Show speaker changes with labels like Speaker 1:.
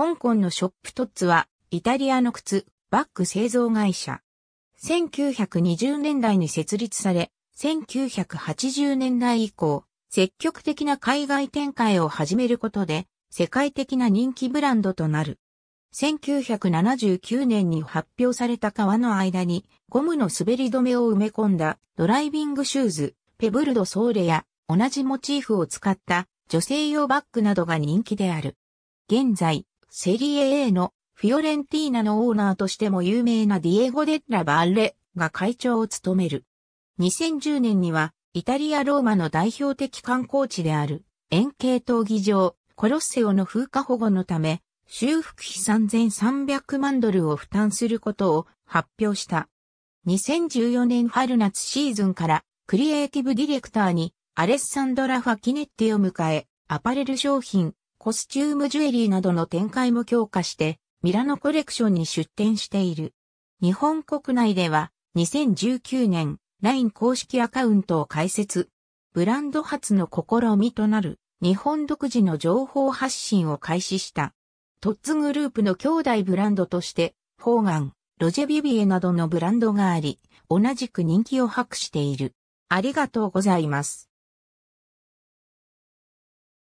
Speaker 1: 香港のシ
Speaker 2: ョップトッツは、イタリアの靴、バッグ製造会社。1920年代に設立され、1980年代以降、積極的な海外展開を始めることで、世界的な人気ブランドとなる。1979年に発表された革の間に、ゴムの滑り止めを埋め込んだドライビングシューズ、ペブルドソーレや同じモチーフを使った女性用バッグなどが人気である。現在、セリエ A のフィオレンティーナのオーナーとしても有名なディエゴ・デッラ・バーレが会長を務める。2010年にはイタリア・ローマの代表的観光地である円形闘技場コロッセオの風化保護のため修復費3300万ドルを負担することを発表した。2014年春夏シーズンからクリエイティブディレクターにアレッサンドラ・ファキネッティを迎え、アパレル商品、コスチュームジュエリーなどの展開も強化して、ミラノコレクションに出展している。日本国内では、2019年、LINE 公式アカウントを開設。ブランド発の試みとなる、日本独自の情報発信を開始した。トッツグループの兄弟ブランドとして、フォーガン、ロジェビビエなどのブランドがあり、同じく人気を博している。ありがとうございます。